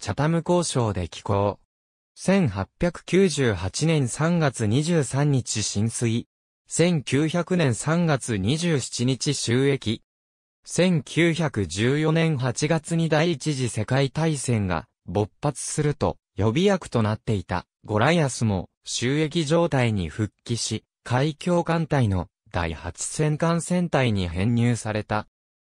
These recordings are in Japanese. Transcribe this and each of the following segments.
チャタム交渉で寄港。1898年3月23日浸水。1900年3月27日収益。1914年8月に第一次世界大戦が勃発すると予備役となっていたゴライアスも収益状態に復帰し、海峡艦隊の第8戦艦戦隊に編入された。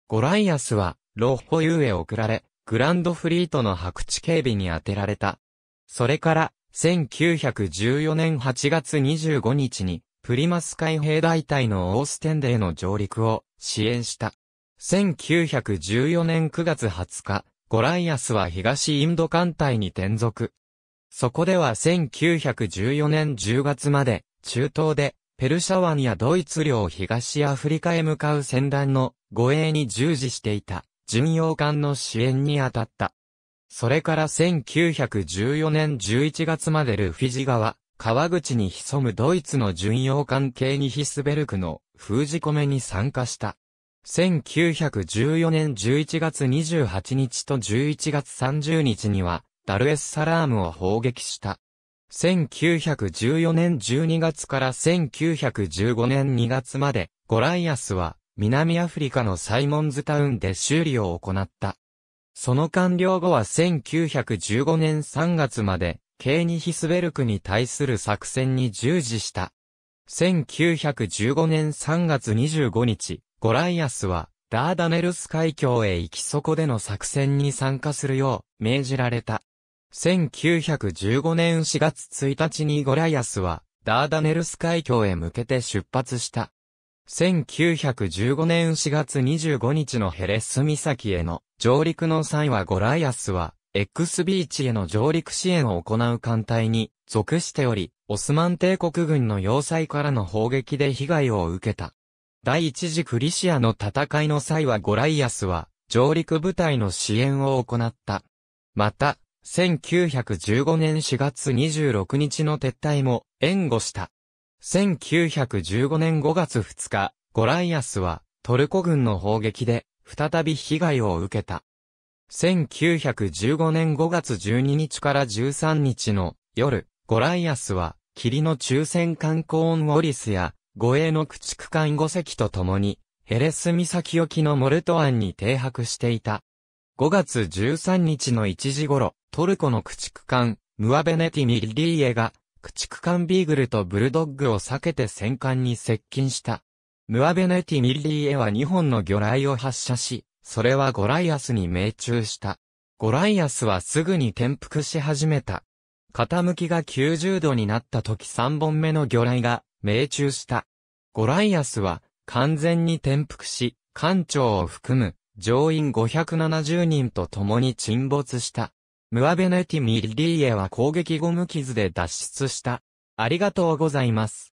ゴライアスは、ロッホユへ送られ、グランドフリートの白地警備に当てられた。それから、1914年8月25日に、プリマス海兵大隊のオーステンデーの上陸を支援した。1914年9月20日、ゴライアスは東インド艦隊に転属。そこでは1914年10月まで、中東で、ペルシャ湾やドイツ領東アフリカへ向かう船団の護衛に従事していた。巡洋艦の支援に当たった。それから1914年11月までルフィジ川、川口に潜むドイツの巡洋艦系にヒスベルクの封じ込めに参加した。1914年11月28日と11月30日には、ダルエスサラームを砲撃した。1914年12月から1915年2月まで、ゴライアスは、南アフリカのサイモンズタウンで修理を行った。その完了後は1915年3月まで、ケーニヒスベルクに対する作戦に従事した。1915年3月25日、ゴライアスは、ダーダネルス海峡へ行きそこでの作戦に参加するよう命じられた。1915年4月1日にゴライアスはダーダネルス海峡へ向けて出発した。1915年4月25日のヘレス岬への上陸の際はゴライアスは、X ビーチへの上陸支援を行う艦隊に属しており、オスマン帝国軍の要塞からの砲撃で被害を受けた。第一次クリシアの戦いの際はゴライアスは、上陸部隊の支援を行った。また、1915年4月26日の撤退も援護した。1915年5月2日、ゴライアスはトルコ軍の砲撃で再び被害を受けた。1915年5月12日から13日の夜、ゴライアスは霧の中戦艦コーンウォリスや護衛の駆逐艦5隻と共にヘレス岬沖のモルト湾に停泊していた。5月13日の1時頃、トルコの駆逐艦、ムアベネティ・ミリリエが、駆逐艦ビーグルとブルドッグを避けて戦艦に接近した。ムアベネティ・ミッリーへは2本の魚雷を発射し、それはゴライアスに命中した。ゴライアスはすぐに転覆し始めた。傾きが90度になった時3本目の魚雷が命中した。ゴライアスは完全に転覆し、艦長を含む乗員570人と共に沈没した。ムアベネティ・ミッリーエは攻撃ゴム傷で脱出した。ありがとうございます。